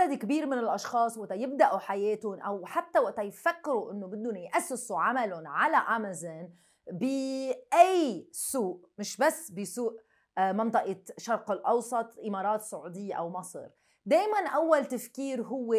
عدد كبير من الأشخاص وقت يبدأوا حياتهم أو حتى وقت يفكروا إنه بدهم يأسسوا عملهم على أمازون بأي سوق مش بس بسوق آه، منطقة شرق الأوسط إمارات سعودية أو مصر دايما أول تفكير هو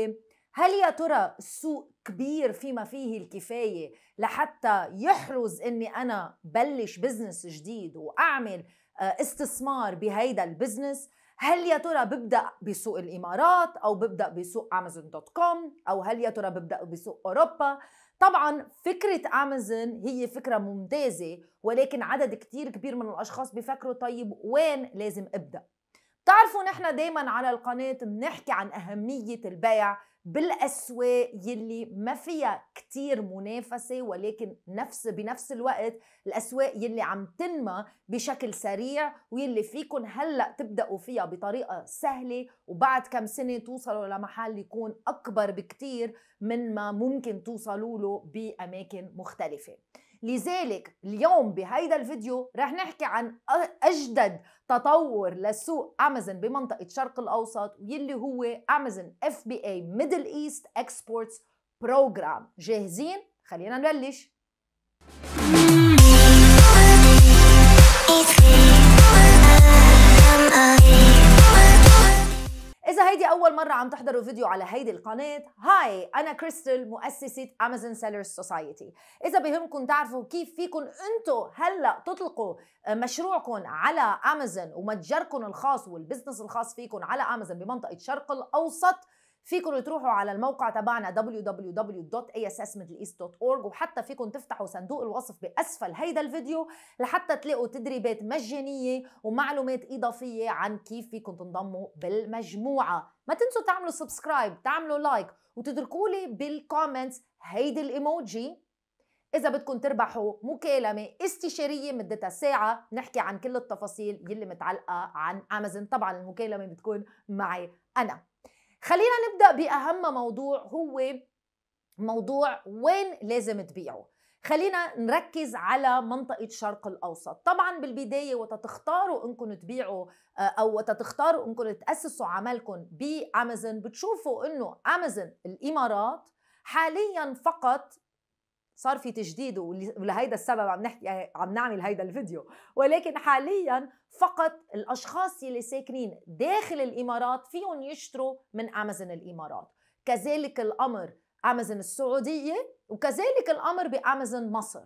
هل يا ترى السوق كبير فيما فيه الكفاية لحتى يحرز أني أنا بلش بزنس جديد وأعمل آه، استثمار بهيدا البزنس هل يا ترى ببدا بسوق الامارات او ببدا بسوق امازون دوت كوم او هل يا ترى ببدا بسوق اوروبا طبعا فكرة أمازون هي فكرة ممتازة ولكن عدد كتير كبير من الأشخاص بيفكروا طيب وين لازم أبدأ؟ بتعرفوا نحن دايما على القناة بنحكي عن أهمية البيع بالاسواق يلي ما فيها كتير منافسه ولكن نفس بنفس الوقت الاسواق يلي عم تنمى بشكل سريع ويلي فيكن هلا تبداوا فيها بطريقه سهله وبعد كم سنه توصلوا لمحل يكون اكبر بكتير من ما ممكن توصلوا له باماكن مختلفه لذلك اليوم بهيدا الفيديو رح نحكي عن أجدد تطور لسوق أمازون بمنطقة الشرق الأوسط واللي هو أمازون اف بي اي ميدل ايست اكسبورتس بروجرام جاهزين؟ خلينا نبلش إذا هيدي أول مرة عم تحضروا فيديو على هيدي القناة هاي أنا كريستل مؤسسة أمازون سيلرز سوسايتي إذا بهمكم تعرفوا كيف فيكم أنتو هلأ تطلقوا آه، مشروعكم على أمازون ومتجركم الخاص والبزنس الخاص فيكم على أمازون بمنطقة شرق الأوسط فيكم تروحوا على الموقع تبعنا www.asassmiddleeast.org وحتى فيكم تفتحوا صندوق الوصف بأسفل هيدا الفيديو لحتى تلاقوا تدريبات مجانية ومعلومات إضافية عن كيف فيكم تنضموا بالمجموعة ما تنسوا تعملوا سبسكرايب تعملوا لايك وتتركوا لي بالكومنتس هيدي الايموجي إذا بدكم تربحوا مكالمة استشارية مدتها ساعة نحكي عن كل التفاصيل يلي متعلقة عن أمازون طبعا المكالمة بتكون معي أنا خلينا نبدا باهم موضوع هو موضوع وين لازم تبيعه خلينا نركز على منطقة الشرق الأوسط طبعا بالبداية وتتختاروا أنكم تبيعوا آه، أو وتتختاروا أنكم تأسسوا عملكم بأمازون بتشوفوا أنه أمازون الإمارات حاليا فقط صار في تجديد ولهيدا السبب عم نحكي عم نعمل هيدا الفيديو ولكن حاليا فقط الاشخاص اللي ساكنين داخل الامارات فيهم يشتروا من امازون الامارات كذلك الامر امازون السعوديه وكذلك الامر بامازون مصر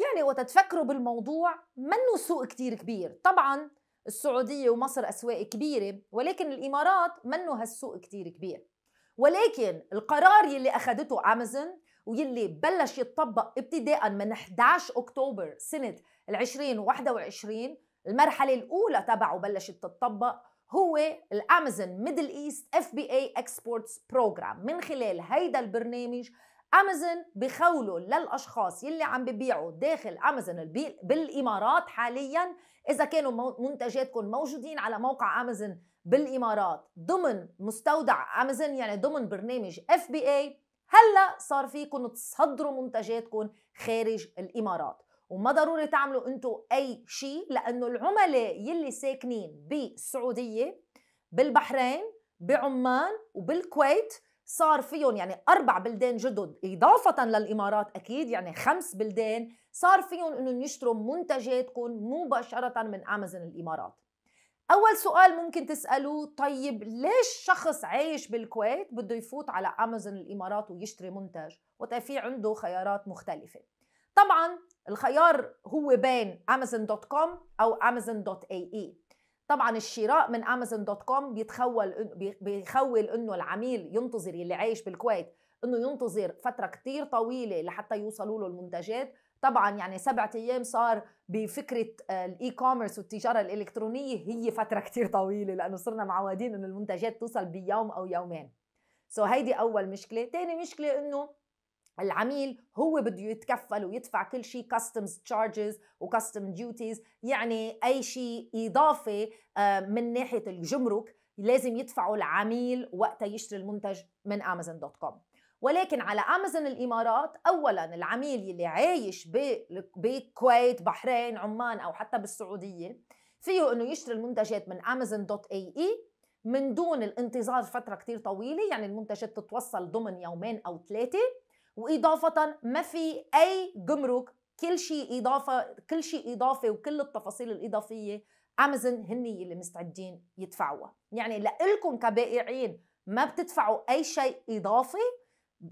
يعني وتتفكروا بالموضوع منه سوق كتير كبير طبعا السعوديه ومصر اسواق كبيره ولكن الامارات منه هالسوق كتير كبير ولكن القرار يلي اخذته امازون ويلي بلش يتطبق ابتداء من 11 اكتوبر سنه 2021 المرحله الاولى تبعه بلشت تتطبق هو الامازون ميدل ايست اف بي اي اكسبورتس بروجرام من خلال هيدا البرنامج امازون بخوله للاشخاص يلي عم ببيعوا داخل امازون بالامارات حاليا اذا كانوا منتجاتكم موجودين على موقع امازون بالامارات ضمن مستودع امازون يعني ضمن برنامج اف بي اي هلا صار فيكم تصدروا منتجاتكم خارج الامارات وما ضروري تعملوا انتم اي شيء لانه العملاء يلي ساكنين بالسعوديه بالبحرين بعمان وبالكويت صار فيهم يعني أربع بلدان جدد إضافة للإمارات أكيد يعني خمس بلدان صار فيهم أنهم يشتروا منتجاتكم مباشرة من أمازون الإمارات أول سؤال ممكن تسألوه طيب ليش شخص عايش بالكويت بده يفوت على أمازون الإمارات ويشتري منتج وقتها في عنده خيارات مختلفة طبعا الخيار هو بين أمازون دوت كوم أو أمازون دوت اي اي طبعا الشراء من أمازون دوت كوم بيتخول بيخول إنه العميل ينتظر اللي عايش بالكويت انه ينتظر فتره كتير طويله لحتى يوصلوا له المنتجات طبعا يعني سبعة ايام صار بفكره آه، الاي كوميرس والتجاره الالكترونيه هي فتره كتير طويله لانه صرنا معودين انه المنتجات توصل بيوم او يومين سو so هيدي اول مشكله تاني مشكله انه العميل هو بده يتكفل ويدفع كل شيء كاستمز تشارجز وكاستم ديوتيز يعني اي شيء اضافه آه، من ناحيه الجمرك لازم يدفعه العميل وقت يشتري المنتج من امازون دوت كوم ولكن على امازون الامارات اولا العميل يلي عايش بالكويت بحرين عمان او حتى بالسعوديه فيه انه يشتري المنتجات من امازون دوت اي اي من دون الانتظار فتره كتير طويله يعني المنتجات تتوصل ضمن يومين او ثلاثه واضافه ما في اي جمرك كل شيء اضافه كل شيء اضافه وكل التفاصيل الاضافيه امازون هن اللي مستعدين يدفعوها يعني لكم كبائعين ما بتدفعوا اي شيء اضافي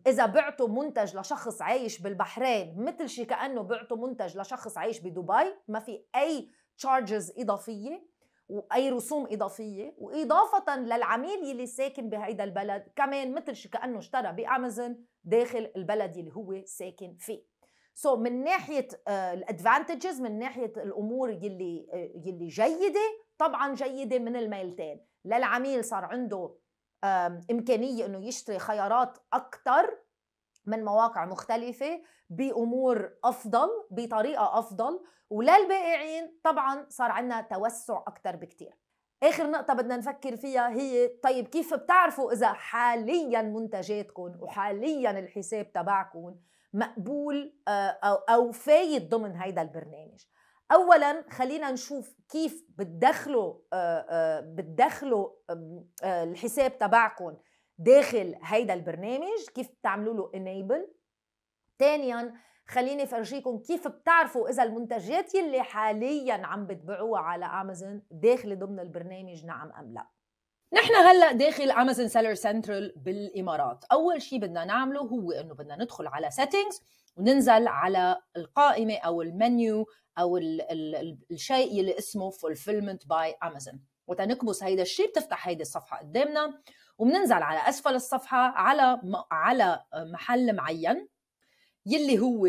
إذا بعتوا منتج لشخص عايش بالبحرين مثل شي كأنه بعتوا منتج لشخص عايش بدبي ما في أي تشارجز إضافية واي رسوم اضافيه واضافه للعميل يلي ساكن بهيدا البلد كمان مثل شي كانه اشترى بامازون داخل البلد اللي هو ساكن فيه سو so, من ناحيه آه، الادفانتجز من ناحيه الامور يلي آه، يلي جيده طبعا جيده من الميلتين للعميل صار عنده امكانيه انه يشتري خيارات اكثر من مواقع مختلفة بأمور أفضل بطريقة أفضل وللبائعين طبعا صار عندنا توسع أكثر بكثير آخر نقطة بدنا نفكر فيها هي طيب كيف بتعرفوا إذا حاليا منتجاتكم وحاليا الحساب تبعكم مقبول آه، أو فايد ضمن هيدا البرنامج اولا خلينا نشوف كيف بتدخلوا آه، آه، بتدخلوا آه، الحساب تبعكم داخل هيدا البرنامج كيف بتعملوا له انيبل ثانيا خليني فرجيكم كيف بتعرفوا اذا المنتجات يلي حاليا عم بتبيعوها على امازون داخله ضمن البرنامج نعم ام لا نحن هلا داخل امازون سيلر سنترال بالامارات اول شيء بدنا نعمله هو انه بدنا ندخل على سيتنجز وننزل على القائمه او المنيو او الـ الـ الشيء اللي اسمه fulfillment by Amazon وقت نكبس هيدا الشيء بتفتح هيدي الصفحه قدامنا وبننزل على اسفل الصفحه على على محل معين يلي هو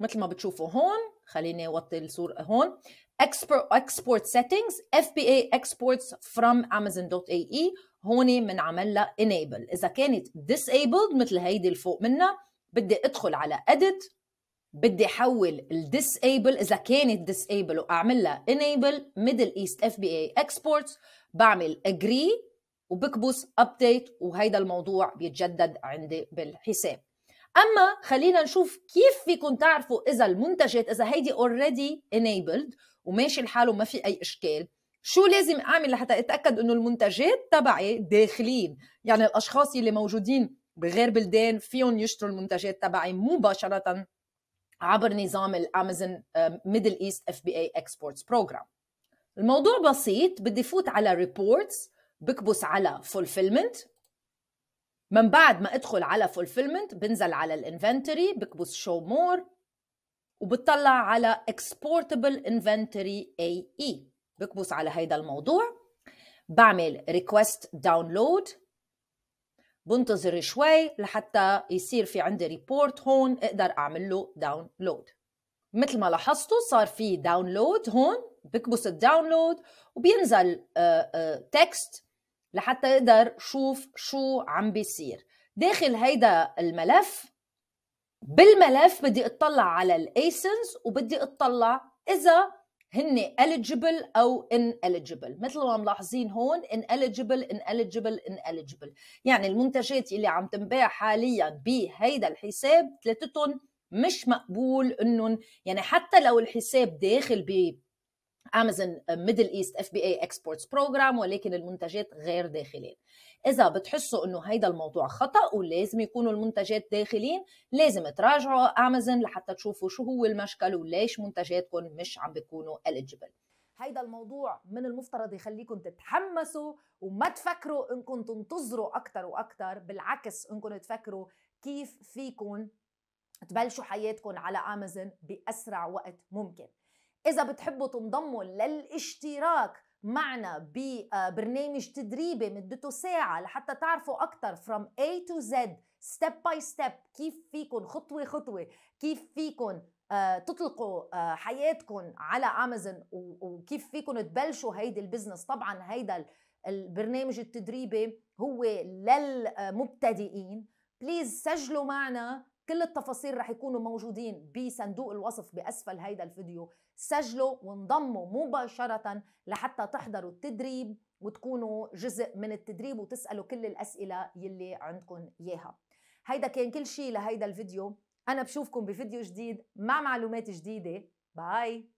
مثل ما بتشوفوا هون خليني اوطي الصوره هون export export settings FBA exports from amazon.ae هون بنعملها enable اذا كانت disabled مثل هيدي اللي فوق منها بدي ادخل على edit بدي احول الديسيبل اذا كانت ديسيبل واعمل لها انيبل ميدل ايست اف بي اي اكسبورتس بعمل اجري وبكبس ابديت وهيدا الموضوع بيتجدد عندي بالحساب اما خلينا نشوف كيف فيكم تعرفوا اذا المنتجات اذا هيدي اوريدي انيبلد وماشي الحال وما في اي اشكال شو لازم اعمل لحتى اتاكد انه المنتجات تبعي داخلين يعني الاشخاص اللي موجودين بغير بلدان فيهم يشتروا المنتجات تبعي مباشره عبر نظام الامازون ميدل ايست اف بي اي اكسبورتس بروجرام الموضوع بسيط بدي فوت على ريبورتس بكبس على فولفيلمنت من بعد ما ادخل على فولفيلمنت بنزل على الانفنتوري بكبس شو مور وبتطلع على اكسبورتبل انفنتوري اي اي بكبس على هيدا الموضوع بعمل ريكوست داونلود بنتظر شوي لحتى يصير في عندي ريبورت هون اقدر اعمل له داونلود مثل ما لاحظتوا صار في داونلود هون بكبس الداونلود وبينزل تكست آه، آه، لحتى اقدر شوف شو عم بيصير داخل هيدا الملف بالملف بدي اطلع على الايسنس وبدي اطلع اذا هن eligible او ineligible مثل ما ملاحظين هون ineligible ineligible ineligible يعني المنتجات اللي عم تنباع حاليا بهيدا الحساب ثلاثتهم مش مقبول انهم يعني حتى لو الحساب داخل ب امازون ميدل ايست اف بي اي اكسبورتس بروجرام ولكن المنتجات غير داخلين اذا بتحسوا انه هيدا الموضوع خطا ولازم يكونوا المنتجات داخلين لازم تراجعوا امازون لحتى تشوفوا شو هو المشكل وليش منتجاتكم مش عم بيكونوا eligible هيدا الموضوع من المفترض يخليكم تتحمسوا وما تفكروا انكم تنتظروا اكثر واكثر بالعكس انكم تفكروا كيف فيكم تبلشوا حياتكم على امازون باسرع وقت ممكن إذا بتحبوا تنضموا للاشتراك معنا ببرنامج آه، تدريبي مدته ساعة لحتى تعرفوا أكثر from A to Z step by step كيف فيكم خطوة خطوة كيف فيكم آه، تطلقوا آه، حياتكم على امازون وكيف فيكم تبلشوا هيدي البزنس طبعا هيدا البرنامج التدريبي هو للمبتدئين بليز سجلوا معنا كل التفاصيل رح يكونوا موجودين بصندوق الوصف بأسفل هيدا الفيديو سجلوا وانضموا مباشرة لحتى تحضروا التدريب وتكونوا جزء من التدريب وتسألوا كل الأسئلة يلي عندكم إياها هيدا كان كل شيء لهيدا الفيديو أنا بشوفكم بفيديو جديد مع معلومات جديدة باي